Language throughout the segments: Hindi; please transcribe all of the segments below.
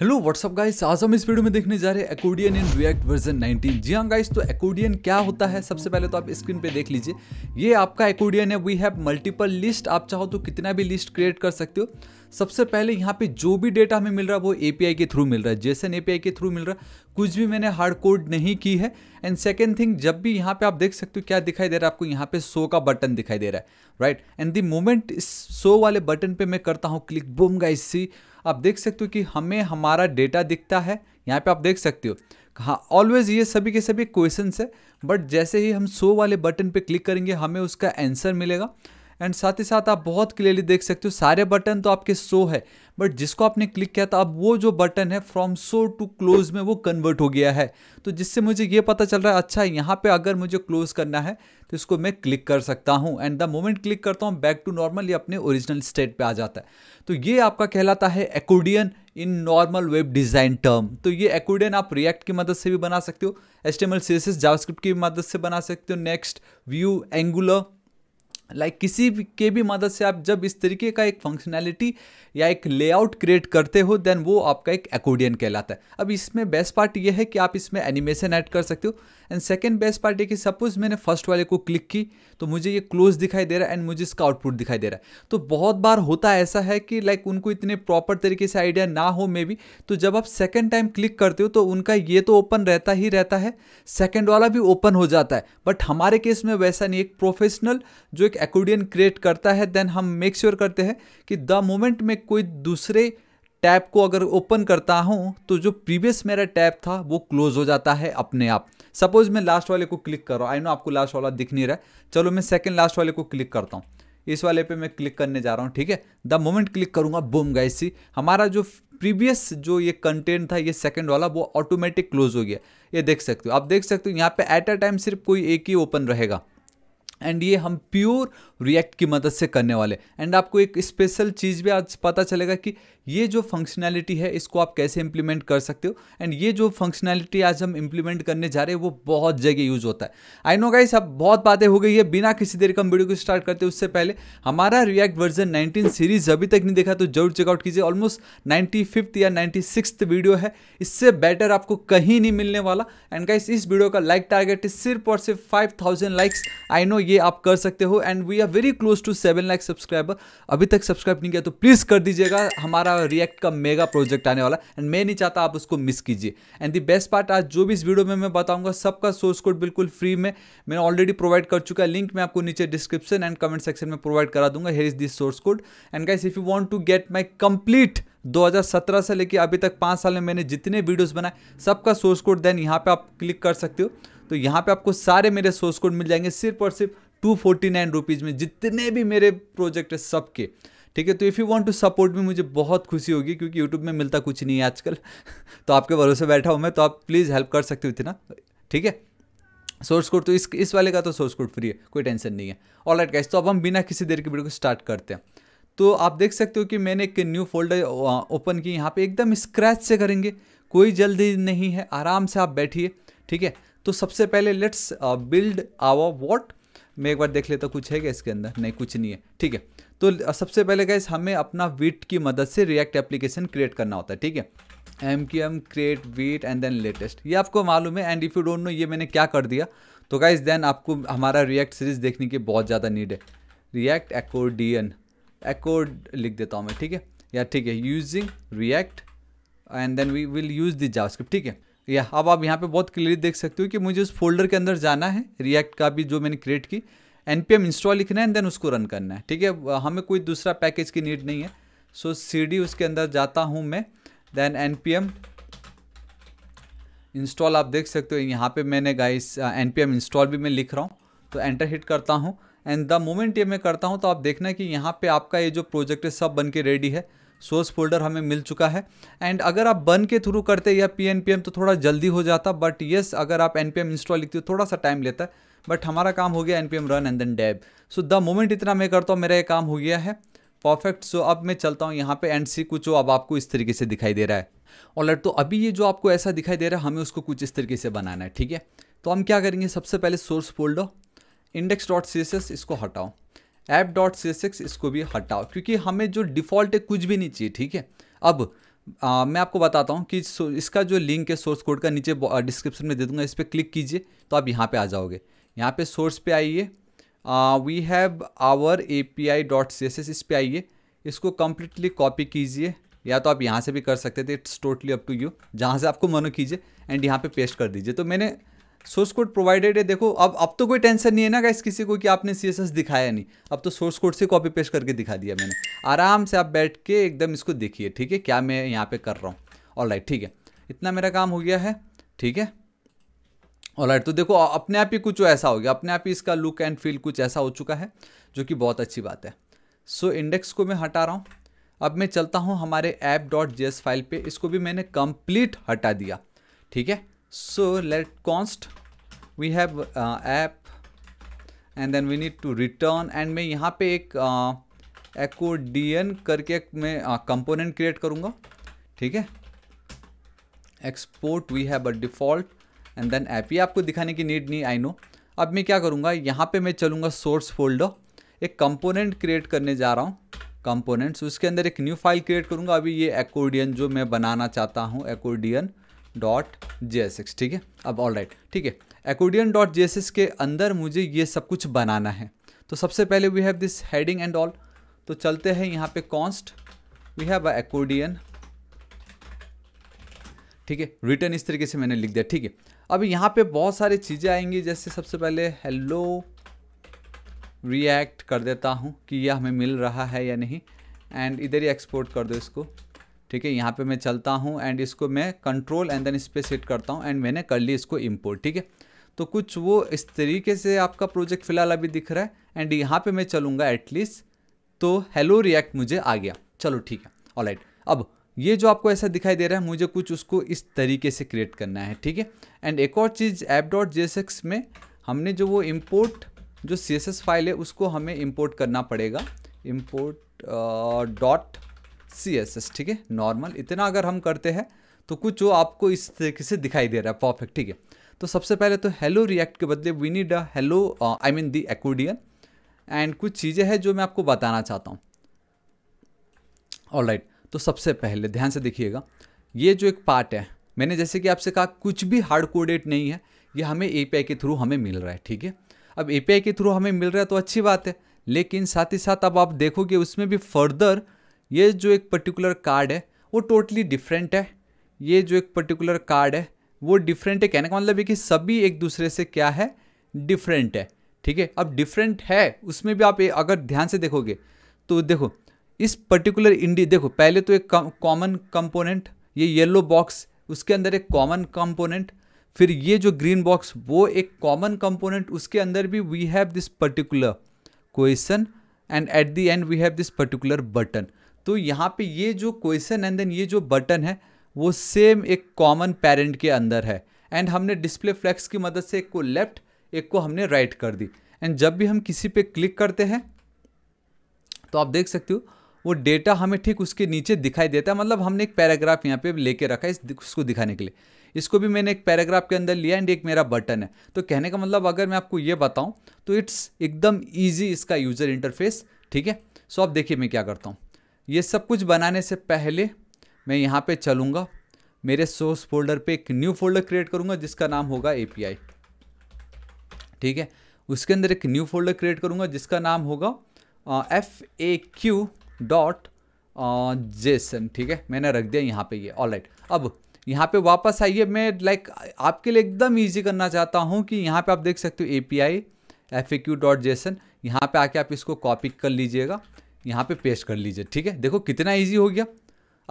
हेलो व्हाट्सअप गाइस आज हम इस वीडियो में देखने जा रहे हैं एकोडियन इन रिएक्ट वर्जन 19 जी हाँ गाइस तो एकोडियन क्या होता है सबसे पहले तो आप स्क्रीन पे देख लीजिए ये आपका एकोडियन है वी हैव मल्टीपल लिस्ट आप चाहो तो कितना भी लिस्ट क्रिएट कर सकते हो सबसे पहले यहाँ पे जो भी डेटा हमें मिल रहा है वो एपीआई के थ्रू मिल रहा है जेसन एपीआई के थ्रू मिल रहा है कुछ भी मैंने हार्ड कोड नहीं की है एंड सेकेंड थिंग जब भी यहाँ पे आप देख सकते हो क्या दिखाई दे रहा है आपको यहाँ पे शो का बटन दिखाई दे रहा है राइट एंड दी मोमेंट इस शो वाले बटन पे मैं करता हूँ क्लिक बुम गाइस सी आप देख सकते हो कि हमें हमारा डेटा दिखता है यहाँ पे आप देख सकते हो हाँ ऑलवेज ये सभी के सभी क्वेश्चन है बट जैसे ही हम सो वाले बटन पे क्लिक करेंगे हमें उसका आंसर मिलेगा एंड साथ ही साथ आप बहुत क्लियरली देख सकते हो सारे बटन तो आपके शो है बट जिसको आपने क्लिक किया था अब वो जो बटन है फ्रॉम शो टू क्लोज में वो कन्वर्ट हो गया है तो जिससे मुझे ये पता चल रहा है अच्छा यहाँ पे अगर मुझे क्लोज करना है तो इसको मैं क्लिक कर सकता हूँ एंड द मोमेंट क्लिक करता हूँ बैक टू नॉर्मल ये अपने ओरिजिनल स्टेट पे आ जाता है तो ये आपका कहलाता है accordion in normal web design term तो ये एकोडियन आप रिएक्ट की मदद से भी बना सकते हो एस टी एम जावास्क्रिप्ट की मदद से बना सकते हो next view angular like like किसी भी के भी मदद से आप जब इस तरीके का एक फंक्शनैलिटी या एक लेआउट क्रिएट करते हो देन वो आपका एक एकोडियन कहलाता है अब इसमें बेस्ट पार्ट ये है कि आप इसमें एनिमेशन ऐड कर सकते हो एंड सेकेंड बेस्ट पार्ट ये कि सपोज मैंने फर्स्ट वाले को क्लिक की तो मुझे ये क्लोज दिखाई दे रहा है एंड मुझे इसका आउटपुट दिखाई दे रहा है तो बहुत बार होता ऐसा है कि लाइक उनको इतने प्रॉपर तरीके से आइडिया ना हो मे बी तो जब आप सेकेंड टाइम क्लिक करते हो तो उनका ये तो ओपन रहता ही रहता है सेकेंड वाला भी ओपन हो जाता है बट हमारे केस में वैसा नहीं एक प्रोफेशनल जो एक एक्डियन क्रिएट करता है देन हम मेक श्योर sure करते हैं कि द मोमेंट में कोई दूसरे टैब को अगर ओपन करता हूँ तो जो प्रीवियस मेरा टैब था वो क्लोज हो जाता है अपने आप सपोज मैं लास्ट वाले को क्लिक कर रहा हूँ आई नो आपको लास्ट वाला दिख नहीं रहा है चलो मैं सेकेंड लास्ट वाले को क्लिक करता हूँ इस वाले पे मैं क्लिक करने जा रहा हूँ ठीक है द मोमेंट क्लिक करूँगा बूम गाइस सी हमारा जो प्रीवियस जो ये कंटेंट था ये सेकंड वाला वो ऑटोमेटिक क्लोज हो गया ये देख सकते हो आप देख सकते हो यहाँ पे एट अ टाइम सिर्फ कोई एक ही ओपन रहेगा एंड ये हम प्योर रिएक्ट की मदद से करने वाले एंड आपको एक स्पेशल चीज़ भी आज पता चलेगा कि ये जो फंक्शनैलिटी है इसको आप कैसे इंप्लीमेंट कर सकते हो एंड ये जो फंक्शनैलिटी आज हम इम्प्लीमेंट करने जा रहे हैं वो बहुत जगह यूज होता है आई नो गाइस अब बहुत बातें हो गई है बिना किसी देर का हम वीडियो को स्टार्ट करते हैं उससे पहले हमारा रिएक्ट वर्जन 19 सीरीज अभी तक नहीं देखा तो जरूर चेकआउट कीजिए ऑलमोस्ट नाइन्टी या नाइन्टी वीडियो है इससे बेटर आपको कहीं नहीं मिलने वाला एंड गाइस इस वीडियो का लाइक टारगेट है सिर्फ और सिर्फ five thousand likes I know ये आप कर सकते हो and we are very close to seven like subscriber अभी तक सब्सक्राइब नहीं किया तो प्लीज़ कर दीजिएगा हमारा रिएक्ट का मेगा प्रोजेक्ट आने वाला एंड मैं नहीं चाहता आप उसको मिस कीजिए एंड दी बेस्ट पार्ट आज जो भी इस वीडियो में मैं बताऊंगा सबका सोर्स कोड बिल्कुल फ्री में मैंने ऑलरेडी प्रोवाइड कर चुका है लिंक मैं आपको नीचे डिस्क्रिप्शन एंड कमेंट सेक्शन में प्रोवाइड करा दूंगा here is this source code and guys if you want to get my complete 2017 से लेकर अभी तक पाँच साल में मैंने जितने वीडियोस बनाए सबका सोर्स कोड देन यहाँ पे आप क्लिक कर सकते हो तो यहाँ पे आपको सारे मेरे सोर्स कोड मिल जाएंगे सिर्फ और सिर्फ टू फोर्टी में जितने भी मेरे प्रोजेक्ट है सबके ठीक है तो if you want to support भी मुझे बहुत खुशी होगी क्योंकि यूट्यूब में मिलता कुछ नहीं है आजकल तो आपके भरोसे बैठा हूँ मैं तो आप प्लीज़ हेल्प कर सकते हो इतना ठीक है सोर्स कोड तो इस इस वाले का तो सोर्स कोड फ्री है कोई टेंशन नहीं है ऑल राइट गाइस तो अब हम बिना किसी देर के वीडियो को स्टार्ट करते हैं तो आप देख सकते हो कि मैंने एक न्यू फोल्डर ओपन की यहाँ पे एकदम स्क्रैच से करेंगे कोई जल्दी नहीं है आराम से आप बैठिए ठीक है तो सबसे पहले लेट्स बिल्ड आवर वॉट मैं एक बार देख लेता कुछ है क्या इसके अंदर नहीं कुछ नहीं है ठीक है तो सबसे पहले गैस हमें अपना विट की मदद से रिएक्ट एप्लीकेशन क्रिएट करना होता है ठीक है M Q M create vite and then latest ये आपको मालूम है and if you don't know ये मैंने क्या कर दिया तो गाइज देन आपको हमारा रिएक्ट सीरीज़ देखने की बहुत ज़्यादा नीड है रिएक्ट एकोडियन एकोड लिख देता हूँ मैं ठीक है या ठीक है using React and then we will use this JavaScript ठीक है या अब आप यहाँ पे बहुत क्लियरली देख सकते हो कि मुझे उस फोल्डर के अंदर जाना है रिएक्ट का भी जो मैंने क्रिएट की एन पी एम इंस्टॉल लिखना है एंड देन उसको रन करना है ठीक है हमें कोई दूसरा पैकेज की नीड नहीं है सो सी डी उसके अंदर जाता हूँ मैं then N P M install आप देख सकते हो यहाँ पे मैंने guys N P M install भी मैं लिख रहा हूँ तो एंटर हिट करता हूँ एंड द मोमेंट ये मैं करता हूँ तो आप देखना कि यहाँ पे आपका ये जो प्रोजेक्ट है सब बन के रेडी है सोर्स फोल्डर हमें मिल चुका है एंड अगर आप बन के थ्रू करते या पी एन पी एम तो थोड़ा जल्दी हो जाता बट येस अगर आप एन पी एम इंस्टॉल लिखते हो थोड़ा सा टाइम लेता है बट हमारा काम हो गया M run and then dev so the moment इतना मैं करता हूँ मेरा ये काम हो गया है परफेक्ट सो अब मैं चलता हूँ यहाँ पे एंड सी कुछ अब आपको इस तरीके से दिखाई दे रहा है और तो अभी ये जो आपको ऐसा दिखाई दे रहा है हमें उसको कुछ इस तरीके से बनाना है ठीक है तो हम क्या करेंगे सबसे पहले source folder index dot C S S इसको हटाओ app dot C S X इसको भी हटाओ क्योंकि हमें जो डिफ़ॉल्ट है कुछ भी नहीं चाहिए ठीक है अब आ, मैं आपको बताता हूँ कि इसका जो लिंक है सोर्स कोड का नीचे डिस्क्रिप्शन में दे दूंगा इस पर क्लिक कीजिए तो आप यहाँ पर आ जाओगे यहाँ पे सोर्स पे आइए we have our A P I dot C S S इस पर आइए इसको कम्प्लीटली कॉपी कीजिए या तो आप यहाँ से भी कर सकते थे it's totally up to you जहाँ से आपको मनो कीजिए एंड यहाँ पे पेस्ट कर दीजिए तो मैंने सोर्स कोड प्रोवाइडेड है देखो अब अब तो कोई टेंशन नहीं है ना गाइस किसी को कि आपने सी एस एस दिखाया नहीं अब तो सोर्स कोड से कॉपी पेस्ट करके दिखा दिया मैंने आराम से आप बैठ के एकदम इसको देखिए ठीक है क्या मैं यहाँ पे कर रहा हूँ और राइट ठीक है इतना मेरा काम हो गया है ठीक है ऑल तो देखो अपने आप ही कुछ ऐसा हो गया अपने आप ही इसका लुक एंड फील कुछ ऐसा हो चुका है जो कि बहुत अच्छी बात है सो so, इंडेक्स को मैं हटा रहा हूँ अब मैं चलता हूँ हमारे ऐप डॉट जी फाइल पे इसको भी मैंने कंप्लीट हटा दिया ठीक है so let const we have app and then we need to return and मैं यहाँ पे एक एकोडियन करके मैं कंपोनेंट क्रिएट करूँगा ठीक है export we have a default and then app ही आपको दिखाने की नीड नहीं आई नो अब मैं क्या करूँगा यहाँ पे मैं चलूँगा सोर्स फोल्डर एक कंपोनेंट क्रिएट करने जा रहा हूँ कंपोनेंट्स उसके अंदर एक न्यू फाइल क्रिएट करूँगा अभी ये एकोर्डियन जो मैं बनाना चाहता हूँ accordion dot J S X ठीक है अब ऑल राइट ठीक है accordion dot J S X के अंदर मुझे ये सब कुछ बनाना है तो सबसे पहले we have this heading and all तो चलते हैं यहाँ पे कॉन्स्ट वी हैव एकोर्डियन ठीक है रिटर्न इस तरीके से मैंने लिख दिया ठीक है अब यहाँ पे बहुत सारी चीज़ें आएंगी जैसे सबसे पहले हेलो रिएक्ट कर देता हूँ कि यह हमें मिल रहा है या नहीं एंड इधर ही एक्सपोर्ट कर दो इसको ठीक है यहाँ पे मैं चलता हूँ एंड इसको मैं कंट्रोल एंड देन इस पर सेट करता हूँ एंड मैंने कर ली इसको इम्पोर्ट ठीक है तो कुछ वो इस तरीके से आपका प्रोजेक्ट फ़िलहाल अभी दिख रहा है एंड यहाँ पे मैं चलूँगा एटलीस्ट तो हेलो रिएक्ट मुझे आ गया चलो ठीक है ऑलराइट अब ये जो आपको ऐसा दिखाई दे रहा है मुझे कुछ उसको इस तरीके से क्रिएट करना है ठीक है एंड एक और चीज़ एप डॉट जे में हमने जो वो इम्पोर्ट जो सी एस एस फाइल है उसको हमें इम्पोर्ट करना पड़ेगा import dot C S S ठीक है नॉर्मल इतना अगर हम करते हैं तो कुछ जो आपको इस तरीके से दिखाई दे रहा है परफेक्ट ठीक है तो सबसे पहले तो हेलो रिएक्ट के बदले we need a hello I mean the accordion and कुछ चीज़ें हैं जो मैं आपको बताना चाहता हूँ ऑल राइट right. तो सबसे पहले ध्यान से देखिएगा ये जो एक पार्ट है मैंने जैसे कि आपसे कहा कुछ भी हार्ड कोडेड नहीं है ये हमें ए के थ्रू हमें मिल रहा है ठीक है अब ए के थ्रू हमें मिल रहा है तो अच्छी बात है लेकिन साथ ही साथ अब आप देखोगे उसमें भी फर्दर ये जो एक पर्टिकुलर कार्ड है वो टोटली डिफरेंट है ये जो एक पर्टिकुलर कार्ड है वो डिफरेंट है कहने का मतलब है कि सभी एक दूसरे से क्या है डिफरेंट है ठीक है अब डिफरेंट है उसमें भी आप अगर ध्यान से देखोगे तो देखो इस पर्टिकुलर इंडी देखो पहले तो एक कॉमन कंपोनेंट ये येलो बॉक्स उसके अंदर एक कॉमन कंपोनेंट फिर ये जो ग्रीन बॉक्स वो एक कॉमन कंपोनेंट उसके अंदर भी we have this particular question and at the end we have this particular button तो यहाँ पे ये जो क्वेश्चन एंड देन ये जो बटन है वो सेम एक कॉमन पेरेंट के अंदर है एंड हमने डिस्प्ले फ्लैक्स की मदद से एक को लेफ्ट एक को हमने राइट right कर दी एंड जब भी हम किसी पे क्लिक करते हैं तो आप देख सकते हो वो डेटा हमें ठीक उसके नीचे दिखाई देता है मतलब हमने एक पैराग्राफ यहाँ पे लेके रखा है इसको दिखाने के लिए इसको भी मैंने एक पैराग्राफ के अंदर लिया एंड एक मेरा बटन है तो कहने का मतलब अगर मैं आपको ये बताऊँ तो इट्स एकदम ईजी इसका यूज़र इंटरफेस ठीक है सो आप देखिए मैं क्या करता हूँ ये सब कुछ बनाने से पहले मैं यहाँ पर चलूँगा मेरे सोर्स फोल्डर पे एक न्यू फोल्डर क्रिएट करूँगा जिसका नाम होगा ए ठीक है उसके अंदर एक न्यू फोल्डर क्रिएट करूंगा जिसका नाम होगा F A Q dot JSON ठीक है मैंने रख दिया यहाँ पे ये ऑल राइट अब यहाँ पे वापस आइए मैं लाइक आपके लिए एकदम इजी करना चाहता हूँ कि यहाँ पे आप देख सकते हो A P I F A Q dot JSON यहाँ पर आके आप इसको कॉपी कर लीजिएगा यहाँ पे पेस्ट कर लीजिए ठीक है देखो कितना ईजी हो गया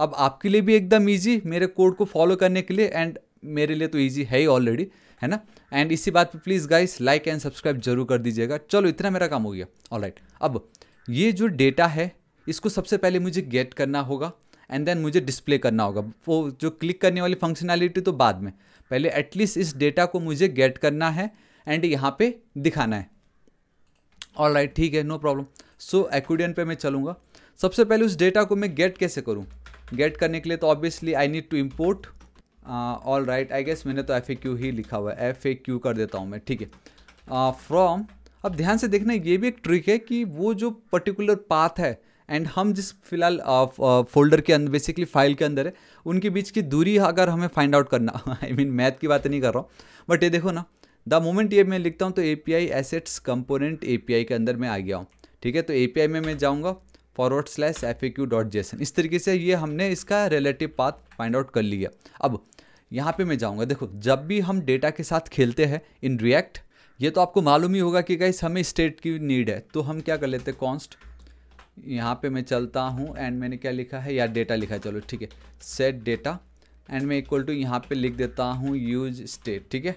अब आपके लिए भी एकदम ईजी मेरे कोड को फॉलो करने के लिए एंड मेरे लिए तो ईजी है ही ऑलरेडी है ना एंड इसी बात पे please guys like and subscribe जरूर कर दीजिएगा चलो इतना मेरा काम हो गया ऑल राइट अब ये जो डेटा है इसको सबसे पहले मुझे गेट करना होगा एंड देन मुझे डिस्प्ले करना होगा वो जो क्लिक करने वाली फंक्शनैलिटी तो बाद में पहले एटलीस्ट इस डेटा को मुझे गेट करना है एंड यहाँ पे दिखाना है ऑल राइट ठीक है नो प्रॉब्लम सो एक्डियन पे मैं चलूँगा सबसे पहले उस डेटा को मैं गेट कैसे करूँ गेट करने के लिए तो obviously I need to import all right I guess मैंने तो एफ ही लिखा हुआ है एफ कर देता हूँ मैं ठीक है फ्रॉम uh, अब ध्यान से देखना ये भी एक ट्रिक है कि वो जो पर्टिकुलर पाथ है एंड हम जिस फिलहाल फोल्डर के अंदर बेसिकली फाइल के अंदर है उनके बीच की दूरी अगर हमें फाइंड आउट करना आई मीन मैथ की बात नहीं कर रहा हूँ बट ये देखो ना द मोमेंट ये मैं लिखता हूँ तो A P I assets component A P I के अंदर मैं आ गया हूँ ठीक है तो ए पी आई में मैं जाऊँगा forward slash F A Q dot J इस तरीके से ये हमने इसका रिलेटिव पाथ फाइंड आउट कर लिया अब यहाँ पे मैं जाऊँगा देखो जब भी हम डेटा के साथ खेलते हैं इन रिएक्ट ये तो आपको मालूम ही होगा कि कहीं हमें स्टेट की नीड है तो हम क्या कर लेते हैं कॉन्स्ट यहाँ पे मैं चलता हूँ एंड मैंने क्या लिखा है या डेटा लिखा है चलो ठीक है सेट डेटा एंड मैं इक्वल टू यहाँ पे लिख देता हूँ यूज स्टेट ठीक है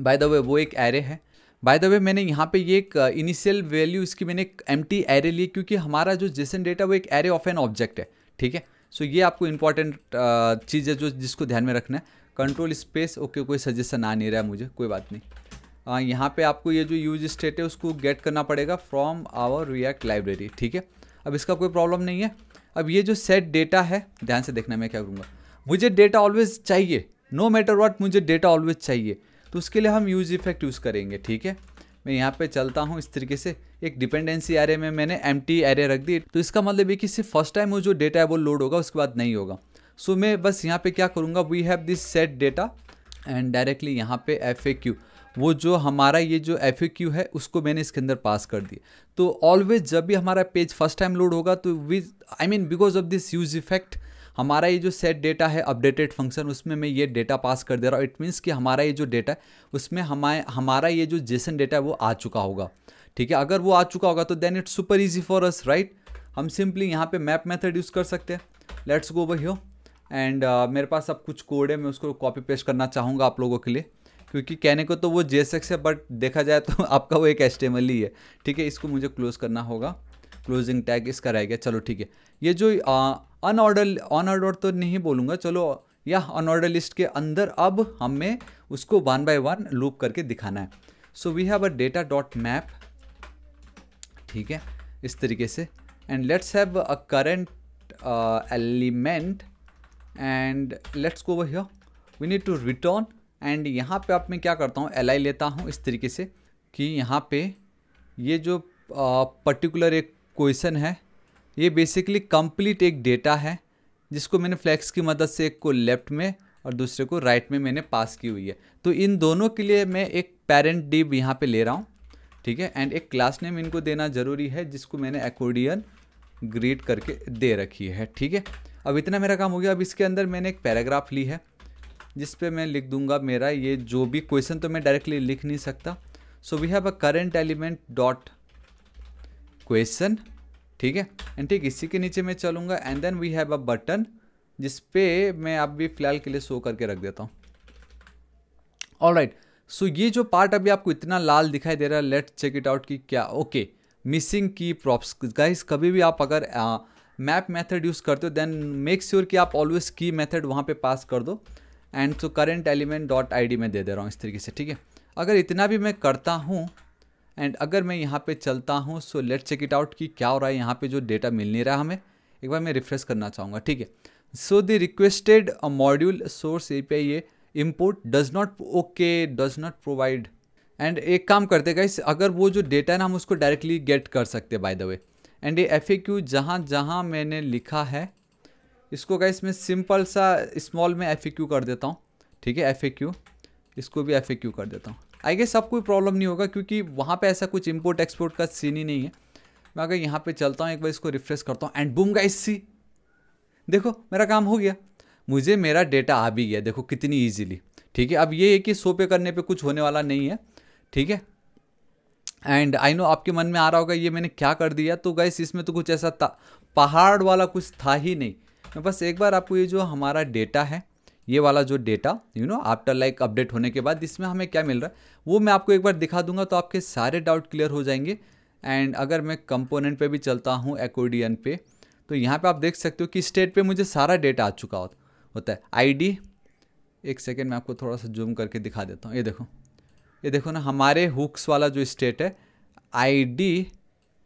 बाय द वे वो एक एरे है बाय द वे मैंने यहाँ पे ये एक इनिशियल uh, वैल्यू इसकी मैंने एक एम टी एरे ली क्योंकि हमारा जो जेसन डेटा वो एक एरे ऑफ एन ऑब्जेक्ट है ठीक है सो ये आपको इंपॉर्टेंट uh, चीज़ है जो जिसको ध्यान में रखना है कंट्रोल स्पेस ओके कोई सजेशन आ नहीं रहा है मुझे कोई बात नहीं यहाँ पे आपको ये जो यूज स्टेट है उसको गेट करना पड़ेगा फ्रॉम आवर रिएक्ट लाइब्रेरी ठीक है अब इसका कोई प्रॉब्लम नहीं है अब ये जो सेट डेटा है ध्यान से देखना मैं क्या करूँगा मुझे डेटा ऑलवेज चाहिए नो मैटर वॉट मुझे डेटा ऑलवेज चाहिए तो उसके लिए हम यूज इफेक्ट यूज़ करेंगे ठीक है मैं यहाँ पे चलता हूँ इस तरीके से एक डिपेंडेंसी एरे में मैंने एम टी एरे रख दी तो इसका मतलब ये कि सिर्फ फर्स्ट टाइम वो जो डेटा है वो लोड होगा उसके बाद नहीं होगा सो so, मैं बस यहाँ पे क्या करूँगा we have this set data and directly यहाँ पे एफ ए क्यू वो जो हमारा ये जो एफ है उसको मैंने इसके अंदर पास कर दिया तो ऑलवेज जब भी हमारा पेज फर्स्ट टाइम लोड होगा तो with I mean because of this use effect हमारा ये जो सेट डेटा है अपडेटेड फंक्शन उसमें मैं ये डेटा पास कर दे रहा हूँ इट मीन्स कि हमारा ये जो डेटा है उसमें हमारे हमारा ये जो जेसन डेटा है वो आ चुका होगा ठीक है अगर वो आ चुका होगा तो then it's super easy for us right हम सिंपली यहाँ पे मैप मेथड यूज़ कर सकते हैं let's go over here and मेरे पास अब कुछ कोड है मैं उसको कॉपी पेस्ट करना चाहूँगा आप लोगों के लिए क्योंकि कहने को तो वो जे है बट देखा जाए तो आपका वो एक एस ही है ठीक है इसको मुझे क्लोज़ करना होगा क्लोजिंग टैग इसका रह गया चलो ठीक है ये जो अनऑर्डर ऑर्डर तो नहीं बोलूँगा चलो या अनऑर्डर लिस्ट के अंदर अब हमें उसको वन बाय वन लूप करके दिखाना है so we have a data dot map ठीक है इस तरीके से and let's have a current element and let's go we need to return and यहाँ पे आप मैं क्या करता हूँ एल लेता हूँ इस तरीके से कि यहाँ पे ये जो पर्टिकुलर एक क्वेश्चन है ये बेसिकली कंप्लीट एक डेटा है जिसको मैंने फ्लैक्स की मदद से एक को लेफ्ट में और दूसरे को राइट में मैंने पास की हुई है तो इन दोनों के लिए मैं एक पेरेंट डिब यहाँ पे ले रहा हूँ ठीक है एंड एक क्लास नेम इनको देना ज़रूरी है जिसको मैंने एकोडियन ग्रीड करके दे रखी है ठीक है अब इतना मेरा काम हो गया अब इसके अंदर मैंने एक पैराग्राफ ली है जिस पे मैं लिख दूंगा मेरा ये जो भी क्वेश्चन तो मैं डायरेक्टली लिख नहीं सकता so we have a current element dot question ठीक है एंड ठीक इसी के नीचे मैं चलूंगा and then we have a button जिस पे मैं आप भी फिलहाल के लिए शो करके रख देता हूँ ऑल राइट सो ये जो पार्ट अभी आपको इतना लाल दिखाई दे रहा है लेट चेक इट आउट कि क्या ओके मिसिंग की प्रॉप्स गाइस कभी भी आप अगर मैप मेथड यूज़ करते हो देन मेक श्योर कि आप ऑलवेज की मेथड वहाँ पे पास कर दो and so current element dot I में दे दे रहा हूँ इस तरीके से ठीक है अगर इतना भी मैं करता हूँ एंड अगर मैं यहाँ पे चलता हूँ so let check it out कि क्या हो रहा है यहाँ पे जो डेटा मिल नहीं रहा हमें एक बार मैं रिफ्रेश करना चाहूँगा ठीक है so the requested module source a ये import does not okay does not provide and एक काम करते गाइस अगर वो जो डेटा है ना हम उसको डायरेक्टली गेट कर सकते बाय द वे एंड ये एफ ए क्यू जहाँ जहाँ मैंने लिखा है इसको क्या इसमें सिंपल सा स्मॉल में एफ कर देता हूँ ठीक है एफ इसको भी एफ कर देता हूँ आई गेस सब कोई प्रॉब्लम नहीं होगा क्योंकि वहाँ पे ऐसा कुछ इम्पोर्ट एक्सपोर्ट का सीन ही नहीं है मैं अगर यहाँ पे चलता हूँ एक बार इसको रिफ्रेश करता हूँ एंड बूम गाइस सी देखो मेरा काम हो गया मुझे मेरा डेटा आ भी गया देखो कितनी ईजिली ठीक है अब ये है कि सो पे करने पे कुछ होने वाला नहीं है ठीक है एंड आई नो आपके मन में आ रहा होगा ये मैंने क्या कर दिया तो गाइस इसमें तो कुछ ऐसा पहाड़ वाला कुछ था ही नहीं बस एक बार आपको ये जो हमारा डेटा है ये वाला जो data you know after like update होने के बाद इसमें हमें क्या मिल रहा है वो मैं आपको एक बार दिखा दूंगा तो आपके सारे डाउट क्लियर हो जाएंगे एंड अगर मैं कंपोनेंट पे भी चलता हूँ एकोडियन पे तो यहाँ पे आप देख सकते हो कि स्टेट पे मुझे सारा डेटा आ चुका होता है आईडी एक सेकेंड मैं आपको थोड़ा सा जूम करके दिखा देता हूँ ये देखो ये देखो ना हमारे हुक्स वाला जो स्टेट है D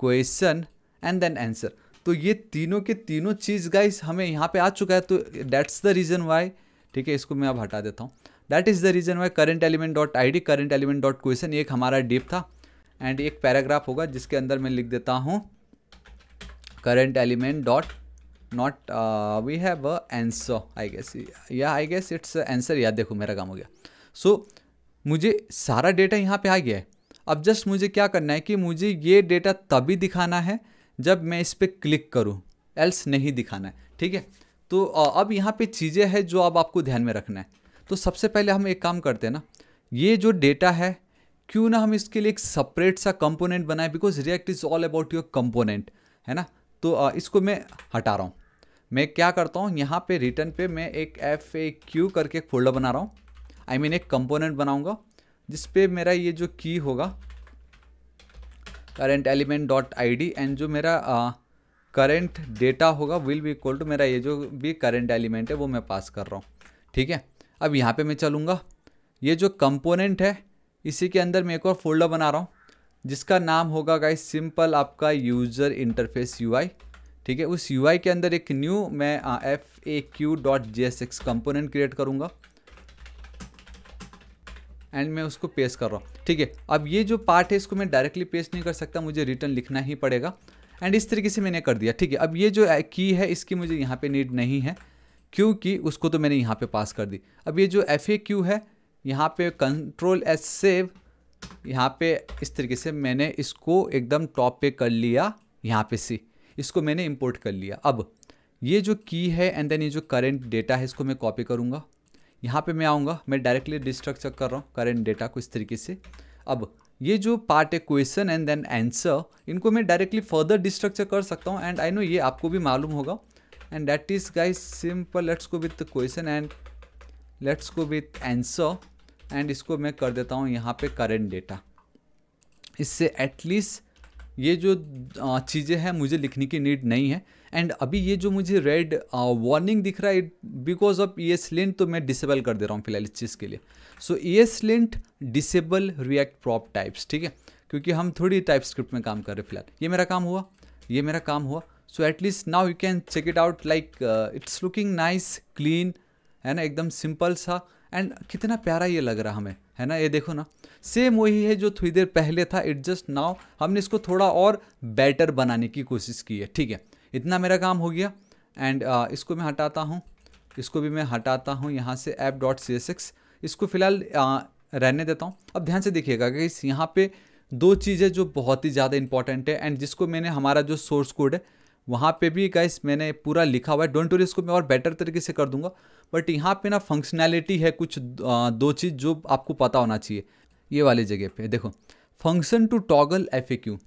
question and then answer तो ये तीनों के तीनों चीज़ गाइस हमें यहाँ पे आ चुका है तो डैट्स द रीज़न वाई ठीक है इसको मैं अब हटा देता हूँ that is the reason why current element dot I D current element dot question एक हमारा डीप था एंड एक पैराग्राफ होगा जिसके अंदर मैं लिख देता हूँ current element dot not we have answer I guess या आई गेस इट्स आंसर या देखो मेरा काम हो गया सो so, मुझे सारा डेटा यहाँ पे आ गया है अब जस्ट मुझे क्या करना है कि मुझे ये डेटा तभी दिखाना है जब मैं इस पर क्लिक करूँ एल्स नहीं दिखाना है ठीक है तो अब यहाँ पे चीज़ें हैं जो अब आपको ध्यान में रखना है तो सबसे पहले हम एक काम करते हैं ना ये जो डेटा है क्यों ना हम इसके लिए एक सपरेट सा कंपोनेंट बनाए because React is all about your component है ना तो इसको मैं हटा रहा हूँ मैं क्या करता हूँ यहाँ पे रिटर्न पे मैं एक एफ ए क्यू करके एक फोल्डर बना रहा हूँ आई I मीन mean, एक कंपोनेंट बनाऊँगा जिसपे मेरा ये जो की होगा current element dot I and जो मेरा करेंट डेटा होगा विल बी इक्वल टू मेरा ये जो भी करेंट एलिमेंट है वो मैं पास कर रहा हूँ ठीक है अब यहाँ पे मैं चलूँगा ये जो कंपोनेंट है इसी के अंदर मैं एक और फोल्डर बना रहा हूँ जिसका नाम होगा गाइस सिंपल आपका यूज़र इंटरफेस यू ठीक है उस यू के अंदर एक न्यू मैं F A Q dot J S X component create करूँगा एंड मैं उसको पेस्ट कर रहा हूँ ठीक है अब ये जो पार्ट है इसको मैं डायरेक्टली पेस्ट नहीं कर सकता मुझे रिटर्न लिखना ही पड़ेगा एंड इस तरीके से मैंने कर दिया ठीक है अब ये जो की uh, है इसकी मुझे यहाँ पे नीड नहीं है क्योंकि उसको तो मैंने यहाँ पे पास कर दी अब ये जो एफ ए क्यू है यहाँ पे कंट्रोल एस सेव यहाँ पे इस तरीके से मैंने इसको एकदम टॉप पे कर लिया यहाँ पे सी इसको मैंने इंपोर्ट कर लिया अब ये जो की है एंड देन ये जो करेंट डेटा है इसको मैं कॉपी करूँगा यहाँ पे मैं आऊँगा मैं डायरेक्टली डिस्ट्रक्चर कर रहा हूँ करेंट डेटा को इस तरीके से अब ये जो पार्ट है क्वेश्चन एंड देन आंसर इनको मैं डायरेक्टली फर्दर डिस्ट्रक्चर कर सकता हूँ एंड आई नो ये आपको भी मालूम होगा and that is guys simple let's go with question and let's go with answer and इसको मैं कर देता हूँ यहाँ पे करेंट डेटा इससे एटलीस्ट ये जो चीज़ें हैं मुझे लिखने की नीड नहीं है एंड अभी ये जो मुझे रेड वार्निंग uh, दिख रहा है because of E S lint तो मैं डिसेबल कर दे रहा हूँ फिलहाल इस चीज़ के लिए so E S lint disable React prop types ठीक है क्योंकि हम थोड़ी टाइप स्क्रिप्ट में काम कर रहे फिलहाल ये मेरा काम हुआ ये मेरा काम हुआ so at least now you can check it out like it's looking nice clean है ना एकदम सिंपल सा एंड कितना प्यारा ये लग रहा हमें है ना ये देखो ना सेम वही है जो थोड़ी देर पहले था इट जस्ट नाउ हमने इसको थोड़ा और बेटर बनाने की कोशिश की है ठीक है इतना मेरा काम हो गया एंड uh, इसको मैं हटाता हूँ इसको भी मैं हटाता हूँ यहाँ से app dot C S X इसको फ़िलहाल uh, रहने देता हूँ अब ध्यान से देखिएगा कि इस यहाँ पे दो चीज़ें जो बहुत ही ज़्यादा इंपॉर्टेंट है एंड जिसको मैंने हमारा जो सोर्स कोड है वहाँ पे भी गाइस मैंने पूरा लिखा हुआ है डोंट वरी इसको मैं और बेटर तरीके से कर दूंगा बट यहाँ पे ना फंक्शनैलिटी है कुछ uh, दो चीज़ जो आपको पता होना चाहिए ये वाली जगह पे देखो function to toggle F A Q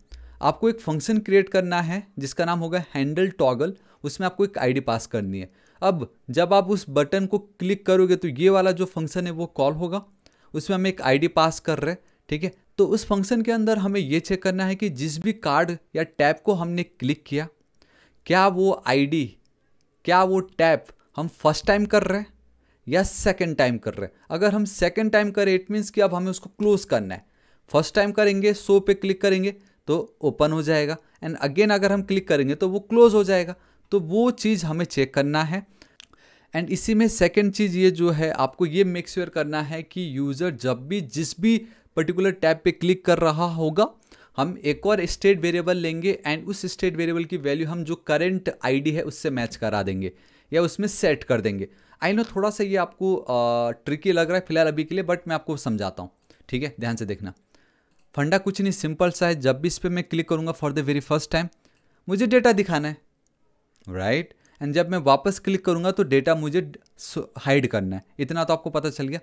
आपको एक फंक्शन क्रिएट करना है जिसका नाम होगा हैंडल टॉगल उसमें आपको एक आईडी पास करनी है अब जब आप उस बटन को क्लिक करोगे तो ये वाला जो फंक्शन है वो कॉल होगा उसमें हम एक आईडी पास कर रहे हैं ठीक है तो उस फंक्शन के अंदर हमें ये चेक करना है कि जिस भी कार्ड या टैप को हमने क्लिक किया क्या वो आईडी क्या वो टैप हम फर्स्ट टाइम कर रहे हैं या सेकेंड टाइम कर रहे हैं अगर हम सेकेंड टाइम करें इट मीन्स कि अब हमें उसको क्लोज करना है फर्स्ट टाइम करेंगे सो पे क्लिक करेंगे तो ओपन हो जाएगा एंड अगेन अगर हम क्लिक करेंगे तो वो क्लोज हो जाएगा तो वो चीज़ हमें चेक करना है एंड इसी में सेकेंड चीज़ ये जो है आपको ये मेक श्योर करना है कि यूज़र जब भी जिस भी पर्टिकुलर टैब पे क्लिक कर रहा होगा हम एक और स्टेट वेरिएबल लेंगे एंड उस स्टेट वेरिएबल की वैल्यू हम जो करेंट आईडी है उससे मैच करा देंगे या उसमें सेट कर देंगे आई नो थोड़ा सा ये आपको ट्रिकी लग रहा है फिलहाल अभी के लिए बट मैं आपको समझाता हूँ ठीक है ध्यान से देखना फंडा कुछ नहीं सिंपल सा है जब भी इस पर मैं क्लिक करूँगा for the very first time मुझे डेटा दिखाना है राइट right? एंड जब मैं वापस क्लिक करूँगा तो डेटा मुझे हाइड करना है इतना तो आपको पता चल गया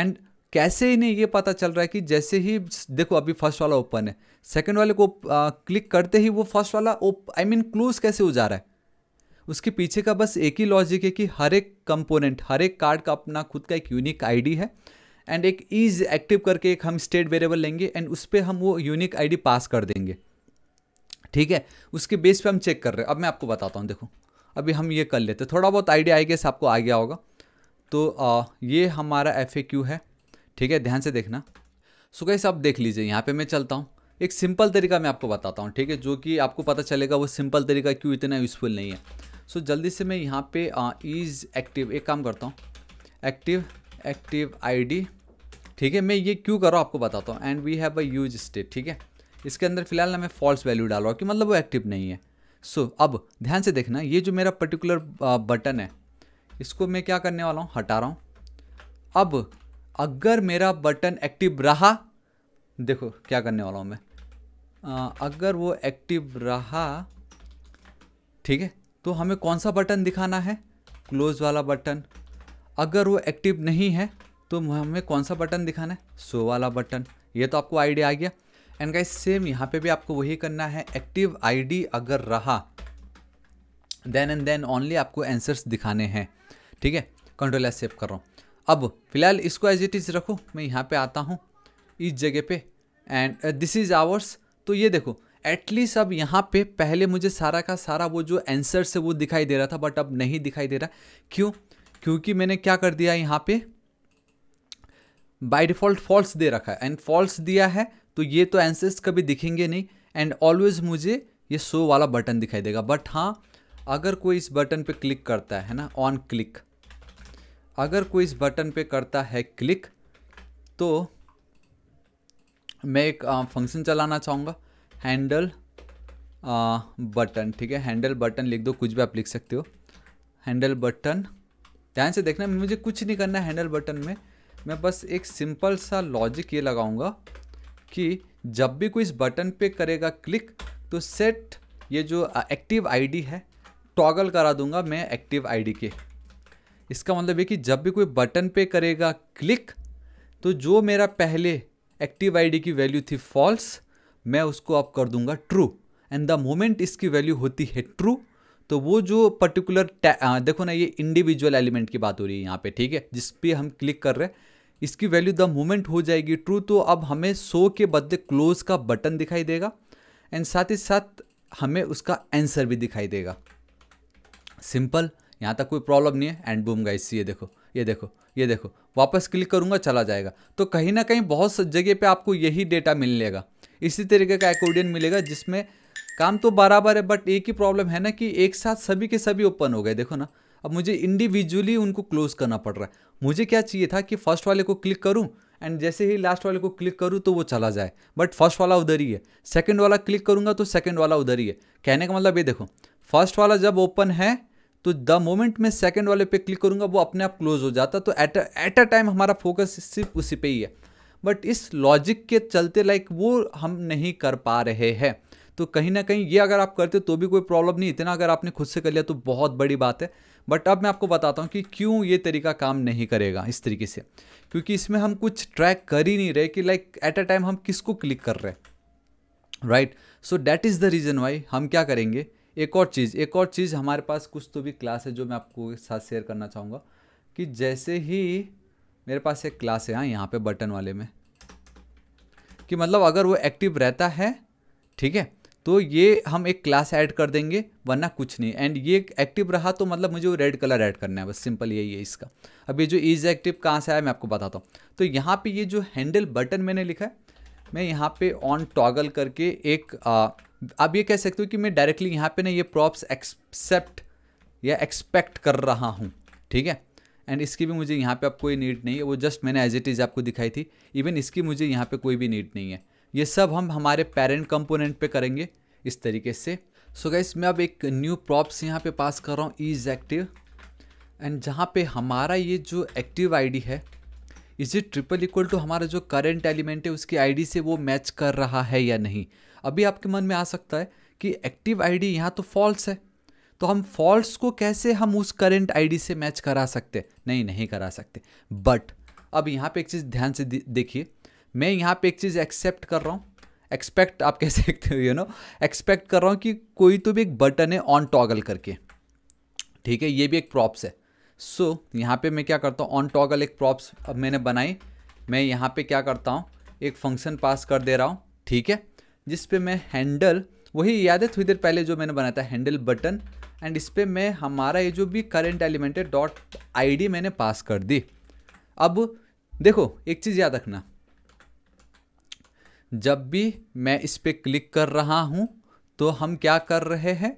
एंड कैसे ही नहीं ये पता चल रहा है कि जैसे ही देखो अभी फर्स्ट वाला ओपन है सेकंड वाले को आ, क्लिक करते ही वो फर्स्ट वाला आई मीन क्लोज कैसे हो जा रहा है उसके पीछे का बस एक ही लॉजिक है कि हर एक कंपोनेंट हर एक कार्ड का अपना खुद का एक यूनिक आईडी है एंड एक इज एक्टिव करके एक हम स्टेट वेरिएबल लेंगे एंड उस पर हम वो यूनिक आईडी पास कर देंगे ठीक है उसके बेस पे हम चेक कर रहे हैं अब मैं आपको बताता हूँ देखो अभी हम ये कर लेते थोड़ा बहुत आइडिया आई गेस आपको आ गया होगा तो आ, ये हमारा एफ है ठीक है ध्यान से देखना सो कैसे आप देख लीजिए यहाँ पे मैं चलता हूँ एक सिंपल तरीका मैं आपको बताता हूँ ठीक है जो कि आपको पता चलेगा वो सिंपल तरीका क्यों इतना यूज़फुल नहीं है सो so, जल्दी से मैं यहाँ पे इज़ एक्टिव एक काम करता हूँ एक्टिव एक्टिव आईडी ठीक है मैं ये क्यों कर रहा हूँ आपको बताता हूँ and we have a use state ठीक है इसके अंदर फिलहाल ना मैं फॉल्स वैल्यू डाल रहा हूँ कि मतलब वो एक्टिव नहीं है सो so, अब ध्यान से देखना ये जो मेरा पर्टिकुलर बटन है इसको मैं क्या करने वाला हूँ हटा रहा हूँ अब अगर मेरा बटन एक्टिव रहा देखो क्या करने वाला हूँ मैं आ, अगर वो एक्टिव रहा ठीक है तो हमें कौन सा बटन दिखाना है क्लोज वाला बटन अगर वो एक्टिव नहीं है तो हमें कौन सा बटन दिखाना है सो वाला बटन ये तो आपको आइडिया आ गया एंड गाइस सेम यहाँ पे भी आपको वही करना है एक्टिव आईडी अगर रहा देन एंड देन ओनली आपको आंसर्स दिखाने हैं ठीक है कंट्रोल एस सेव कर रहा हूँ अब फिलहाल इसको एज इट इज़ रखो मैं यहाँ पे आता हूँ इस जगह पे एंड दिस इज़ आवर्स तो ये देखो एटलीस्ट अब यहाँ पे पहले मुझे सारा का सारा वो जो एंसर्स है वो दिखाई दे रहा था बट अब नहीं दिखाई दे रहा क्यों क्योंकि मैंने क्या कर दिया यहाँ पे बाई डिफ़ॉल्ट फॉल्स दे रखा है एंड फॉल्स दिया है तो ये तो एंसर्स कभी दिखेंगे नहीं एंड ऑलवेज मुझे ये शो वाला बटन दिखाई देगा बट हाँ अगर कोई इस बटन पे क्लिक करता है ना ऑन क्लिक अगर कोई इस बटन पे करता है क्लिक तो मैं एक फंक्शन चलाना चाहूँगा हैंडल बटन ठीक है हैंडल बटन लिख दो कुछ भी आप लिख सकते हो हैंडल बटन ध्यान से देखना मुझे कुछ नहीं करना हैंडल बटन में मैं बस एक सिंपल सा लॉजिक ये लगाऊंगा कि जब भी कोई इस बटन पे करेगा क्लिक तो सेट ये जो एक्टिव आईडी है टॉगल करा दूंगा मैं एक्टिव आईडी के इसका मतलब ये कि जब भी कोई बटन पे करेगा क्लिक तो जो मेरा पहले एक्टिव आईडी की वैल्यू थी फॉल्स मैं उसको अब कर दूंगा ट्रू एंड द मोमेंट इसकी वैल्यू होती है ट्रू तो वो जो पर्टिकुलर देखो ना ये इंडिविजुअल एलिमेंट की बात हो रही है यहाँ पे ठीक है जिस पे हम क्लिक कर रहे हैं इसकी वैल्यू द मोमेंट हो जाएगी ट्रू तो अब हमें सो के बदले क्लोज का बटन दिखाई देगा एंड साथ ही साथ हमें उसका आंसर भी दिखाई देगा सिंपल यहाँ तक कोई प्रॉब्लम नहीं है एंड बूम गाइस ये देखो ये देखो ये देखो वापस क्लिक करूँगा चला जाएगा तो कहीं ना कहीं बहुत जगह पे आपको यही डेटा मिलेगा इसी तरीके का एकोडियन मिलेगा जिसमें काम तो बराबर है बट एक ही प्रॉब्लम है ना कि एक साथ सभी के सभी ओपन हो गए देखो ना अब मुझे इंडिविजुअली उनको क्लोज करना पड़ रहा है मुझे क्या चाहिए था कि फर्स्ट वाले को क्लिक करूँ एंड जैसे ही लास्ट वाले को क्लिक करूँ तो वो चला जाए बट फर्स्ट वाला उधर ही है सेकेंड वाला क्लिक करूँगा तो सेकेंड वाला उधर ही है कहने का मतलब ये देखो फर्स्ट वाला जब ओपन है तो द मोमेंट मैं सेकेंड वाले पे क्लिक करूँगा वो अपने आप क्लोज हो जाता तो एट एट अ टाइम हमारा फोकस सिर्फ उसी पे ही है बट इस लॉजिक के चलते लाइक वो हम नहीं कर पा रहे हैं तो कहीं ना कहीं ये अगर आप करते तो भी कोई प्रॉब्लम नहीं इतना अगर आपने खुद से कर लिया तो बहुत बड़ी बात है बट अब मैं आपको बताता हूँ कि क्यों ये तरीका काम नहीं करेगा इस तरीके से क्योंकि इसमें हम कुछ ट्रैक कर ही नहीं रहे कि लाइक एट अ टाइम हम किसको क्लिक कर रहे हैं right so that is the reason why हम क्या करेंगे एक और चीज़ एक और चीज़ हमारे पास कुछ तो भी क्लास है जो मैं आपको साथ शेयर करना चाहूँगा कि जैसे ही मेरे पास एक क्लास है हाँ यहाँ पे बटन वाले में कि मतलब अगर वो एक्टिव रहता है ठीक है तो ये हम एक क्लास ऐड कर देंगे वरना कुछ नहीं एंड ये एक्टिव रहा तो मतलब मुझे वो रेड कलर ऐड करना है बस सिंपल यही है इसका अब ये जो इज एक्टिव कहाँ से आया मैं आपको बताता हूँ तो यहाँ पे ये जो हैंडल बटन मैंने लिखा है मैं यहाँ पे ऑन टॉगल करके एक अब ये कह सकते हो कि मैं डायरेक्टली यहाँ पर ना ये प्रॉप्स एक्सेप्ट या एक्सपेक्ट कर रहा हूँ ठीक है एंड इसकी भी मुझे यहाँ पर अब कोई नीड नहीं है वो जस्ट मैंने एज इट इज़ आपको दिखाई थी इवन इसकी मुझे यहाँ पर कोई भी नीड नहीं है ये सब हम हमारे पेरेंट कंपोनेंट पे करेंगे इस तरीके से सो so गैस मैं अब एक न्यू प्रॉप्स यहाँ पे पास कर रहा हूँ इज एक्टिव एंड जहाँ पे हमारा ये जो एक्टिव आईडी है is it triple equal to हमारा जो करेंट एलिमेंट है उसकी आईडी से वो मैच कर रहा है या नहीं अभी आपके मन में आ सकता है कि एक्टिव आई यहाँ तो फॉल्स है तो हम फॉल्स को कैसे हम उस करेंट आईडी से मैच करा सकते नहीं नहीं करा सकते बट अब यहाँ पे एक चीज़ ध्यान से देखिए मैं यहाँ पे एक चीज़ एक्सेप्ट कर रहा हूँ एक्सपेक्ट आप कह सकते हो यू नो एक्सपेक्ट कर रहा हूँ कि कोई तो भी एक बटन है ऑन टॉगल करके ठीक है ये भी एक प्रॉप्स है सो so, यहाँ पे मैं क्या करता हूँ ऑन टॉगल एक प्रॉप्स अब मैंने बनाई मैं यहाँ पे क्या करता हूँ एक फंक्शन पास कर दे रहा हूँ ठीक है जिस पर मैं हैंडल वही याद है थोड़ी देर पहले जो मैंने बनाया था हैंडल बटन एंड इस पर मैं हमारा ये जो भी करेंट एलिमेंट है डॉट आई मैंने पास कर दी अब देखो एक चीज़ याद रखना जब भी मैं इस पर क्लिक कर रहा हूँ तो हम क्या कर रहे हैं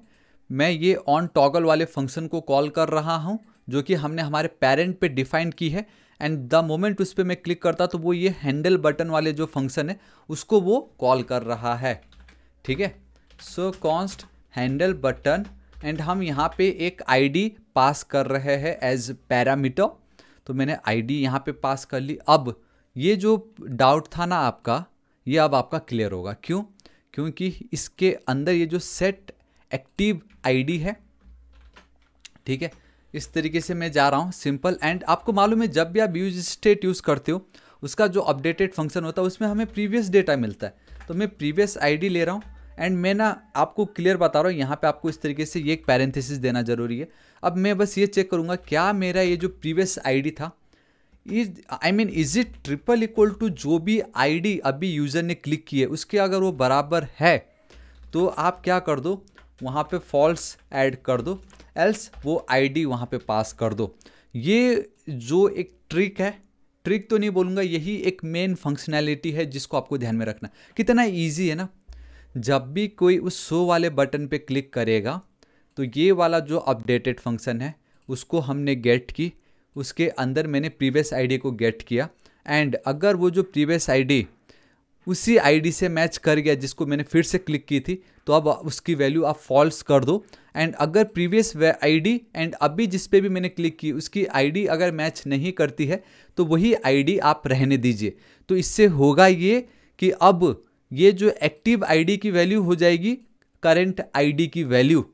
मैं ये ऑन टॉगल वाले फंक्शन को कॉल कर रहा हूँ जो कि हमने हमारे पेरेंट पे डिफाइन की है एंड द मोमेंट उस पर मैं क्लिक करता तो वो ये हैंडल बटन वाले जो फंक्शन है उसको वो कॉल कर रहा है ठीक है so const handle button and हम यहाँ पे एक आईडी पास कर रहे हैं एज पैरामीटर तो मैंने आईडी यहाँ पर पास कर ली अब ये जो डाउट था ना आपका ये अब आपका क्लियर होगा क्यों क्योंकि इसके अंदर ये जो सेट एक्टिव आईडी है ठीक है इस तरीके से मैं जा रहा हूँ सिंपल एंड आपको मालूम है जब भी आप यूज स्टेट यूज़ करते हो उसका जो अपडेटेड फंक्शन होता है उसमें हमें प्रीवियस डेटा मिलता है तो मैं प्रीवियस आईडी ले रहा हूँ एंड मैं ना आपको क्लियर बता रहा हूँ यहाँ पे आपको इस तरीके से ये एक पैरेंथिस देना जरूरी है अब मैं बस ये चेक करूँगा क्या मेरा ये जो प्रीवियस आई था is I mean is it triple equal to जो भी आईडी अभी यूज़र ने क्लिक की है उसके अगर वो बराबर है तो आप क्या कर दो वहाँ पे फॉल्स ऐड कर दो एल्स वो आईडी डी वहाँ पर पास कर दो ये जो एक ट्रिक है ट्रिक तो नहीं बोलूँगा यही एक मेन फंक्शनैलिटी है जिसको आपको ध्यान में रखना कितना ईजी है ना जब भी कोई उस शो वाले बटन पे क्लिक करेगा तो ये वाला जो अपडेटेड फंक्शन है उसको हमने गेट की उसके अंदर मैंने प्रीवियस आईडी को गेट किया एंड अगर वो जो प्रीवियस आईडी उसी आईडी से मैच कर गया जिसको मैंने फिर से क्लिक की थी तो अब उसकी वैल्यू आप फॉल्स कर दो एंड अगर प्रीवियस आईडी एंड अभी जिस पे भी मैंने क्लिक की उसकी आईडी अगर मैच नहीं करती है तो वही आईडी आप रहने दीजिए तो इससे होगा ये कि अब ये जो एक्टिव आईडी की वैल्यू हो जाएगी करेंट आईडी की वैल्यू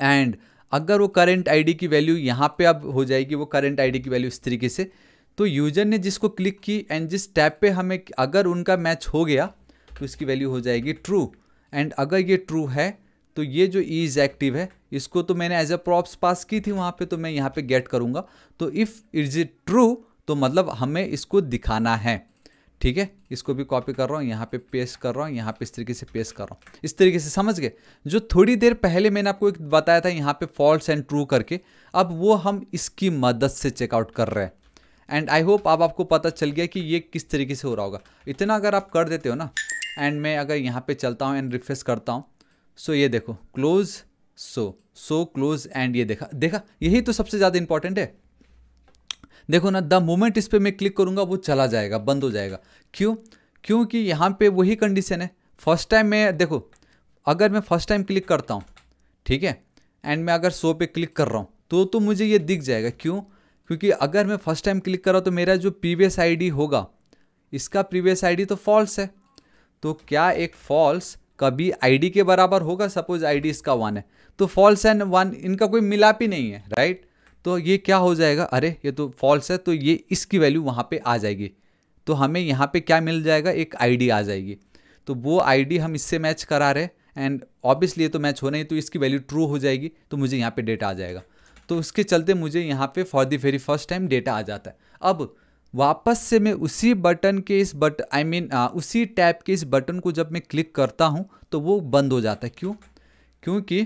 एंड अगर वो करेंट आईडी की वैल्यू यहाँ पे अब हो जाएगी वो करेंट आईडी की वैल्यू इस तरीके से तो यूजर ने जिसको क्लिक की एंड जिस टैप पे हमें अगर उनका मैच हो गया तो इसकी वैल्यू हो जाएगी ट्रू एंड अगर ये ट्रू है तो ये जो इज़ एक्टिव है इसको तो मैंने एज ए प्रॉप्स पास की थी वहाँ पे तो मैं यहाँ पे गेट करूँगा तो इफ़ इज इट ट्रू तो मतलब हमें इसको दिखाना है ठीक है इसको भी कॉपी कर रहा हूँ यहाँ पे पेस्ट कर रहा हूँ यहाँ पे इस तरीके से पेस्ट कर रहा हूँ इस तरीके से समझ गए जो थोड़ी देर पहले मैंने आपको एक बताया था यहाँ पे फॉल्स एंड ट्रू करके अब वो हम इसकी मदद से चेकआउट कर रहे हैं एंड आई होप अब आपको पता चल गया कि ये किस तरीके से हो रहा होगा इतना अगर आप कर देते हो ना एंड मैं अगर यहाँ पर चलता हूँ एंड रिफ्रेश करता हूँ सो ये देखो close so so close and ये देखा देखा यही तो सबसे ज़्यादा इंपॉर्टेंट है देखो ना द मोमेंट इस पर मैं क्लिक करूँगा वो चला जाएगा बंद हो जाएगा क्यों क्योंकि यहाँ पे वही कंडीशन है फर्स्ट टाइम मैं देखो अगर मैं फर्स्ट टाइम क्लिक करता हूँ ठीक है एंड मैं अगर शो पे क्लिक कर रहा हूँ तो तो मुझे ये दिख जाएगा क्यों क्योंकि अगर मैं फर्स्ट टाइम क्लिक कर रहा हूँ तो मेरा जो प्रीवियस आईडी होगा इसका प्रीवियस आईडी तो फॉल्स है तो क्या एक फॉल्स कभी आईडी के बराबर होगा सपोज आईडी इसका वन है तो फॉल्स एंड वन इनका कोई मिलाप ही नहीं है राइट तो ये क्या हो जाएगा अरे ये तो फॉल्स है तो ये इसकी वैल्यू वहाँ पे आ जाएगी तो हमें यहाँ पे क्या मिल जाएगा एक आईडी आ जाएगी तो वो आईडी हम इससे मैच करा रहे एंड ऑब्वियसली ये तो मैच होना ही तो इसकी वैल्यू ट्रू हो जाएगी तो मुझे यहाँ पे डेटा आ जाएगा तो उसके चलते मुझे यहाँ पे for the very first time data आ जाता है अब वापस से मैं उसी बटन के इस बट आई मीन उसी टैप के इस बटन को जब मैं क्लिक करता हूँ तो वो बंद हो जाता है क्यों क्योंकि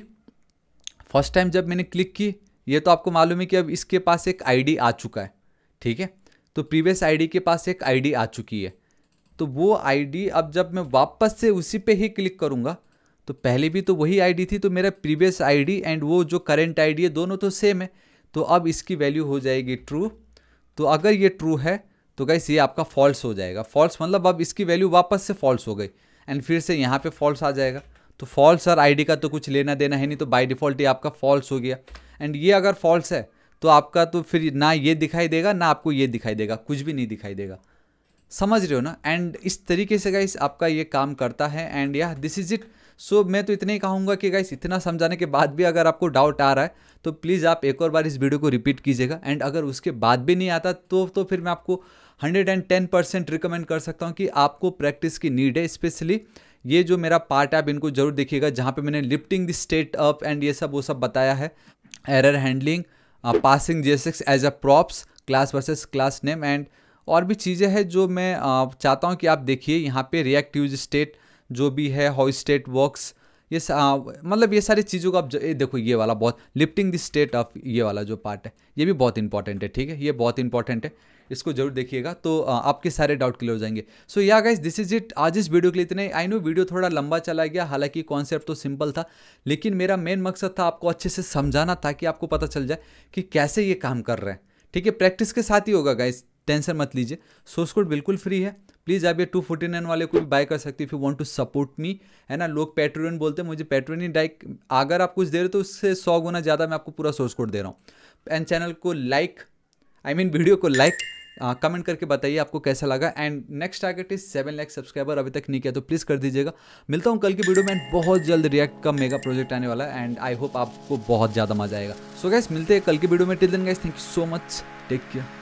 फर्स्ट टाइम जब मैंने क्लिक की ये तो आपको मालूम है कि अब इसके पास एक आईडी आ चुका है ठीक है तो प्रीवियस आईडी के पास एक आईडी आ चुकी है तो वो आईडी अब जब मैं वापस से उसी पे ही क्लिक करूँगा तो पहले भी तो वही आईडी थी तो मेरा प्रीवियस आईडी एंड वो जो करेंट आईडी है दोनों तो सेम है तो अब इसकी वैल्यू हो जाएगी ट्रू तो अगर ये ट्रू है तो गैस ये आपका फॉल्स हो जाएगा फॉल्स मतलब अब इसकी वैल्यू वापस से फॉल्स हो गई एंड फिर से यहाँ पर फॉल्स आ जाएगा तो फॉल्स और आईडी का तो कुछ लेना देना है नहीं तो बाय डिफ़ॉल्ट ही आपका फॉल्स हो गया एंड ये अगर फॉल्स है तो आपका तो फिर ना ये दिखाई देगा ना आपको ये दिखाई देगा कुछ भी नहीं दिखाई देगा समझ रहे हो ना एंड इस तरीके से गाइस आपका ये काम करता है एंड या दिस इज़ इट सो मैं तो इतना ही कहूँगा कि गाइस इतना समझाने के बाद भी अगर आपको डाउट आ रहा है तो प्लीज़ आप एक और बार इस वीडियो को रिपीट कीजिएगा एंड अगर उसके बाद भी नहीं आता तो तो फिर मैं आपको 110 परसेंट रिकमेंड कर सकता हूँ कि आपको प्रैक्टिस की नीड है स्पेशली ये जो मेरा पार्ट है आप इनको जरूर देखिएगा जहाँ पे मैंने lifting the state up and ये सब वो सब बताया है error handling passing J as a props class versus class name and और भी चीज़ें हैं जो मैं uh, चाहता हूँ कि आप देखिए यहाँ पे रिएक्ट यूज स्टेट जो भी है हाउ स्टेट वर्क्स ये मतलब ये सारी चीज़ों को आप देखो ये वाला बहुत लिफ्टिंग द स्टेट ऑफ ये वाला जो पार्ट है ये भी बहुत इंपॉर्टेंट है ठीक है ये बहुत इंपॉर्टेंट है इसको जरूर देखिएगा तो आपके सारे डाउट क्लियर हो जाएंगे सो या गाइस दिस इज इट आज इस वीडियो के लिए इतने आई नो वीडियो थोड़ा लंबा चला गया हालांकि कॉन्सेप्ट तो सिंपल था लेकिन मेरा मेन मकसद था आपको अच्छे से समझाना ताकि आपको पता चल जाए कि कैसे ये काम कर रहे हैं ठीक है प्रैक्टिस के साथ ही होगा गाइस टेंशन मत लीजिए सोर्स कोड बिल्कुल फ्री है प्लीज़ आप ये टू फोर्टी नाइन वाले को भी बाय कर सकते if you want to support me है ना लोग पेट्रोलियन बोलते हैं मुझे पेट्रोलियन डाइक अगर आप कुछ दे रहे हो तो उससे सौ गुना ज़्यादा मैं आपको पूरा सोर्स कोड दे रहा हूँ एंड चैनल को लाइक आई मीन वीडियो को लाइक कमेंट करके बताइए आपको कैसा लगा and next target is seven lakh subscriber अभी तक नहीं किया तो प्लीज़ कर दीजिएगा मिलता हूँ कल की वीडियो में बहुत जल्द रिएक्ट का मेगा प्रोजेक्ट आने वाला है एंड आई होप आपको बहुत ज़्यादा मजा आएगा सो so गैस मिलते हैं कल की वीडियो में till then guys thank you so much take care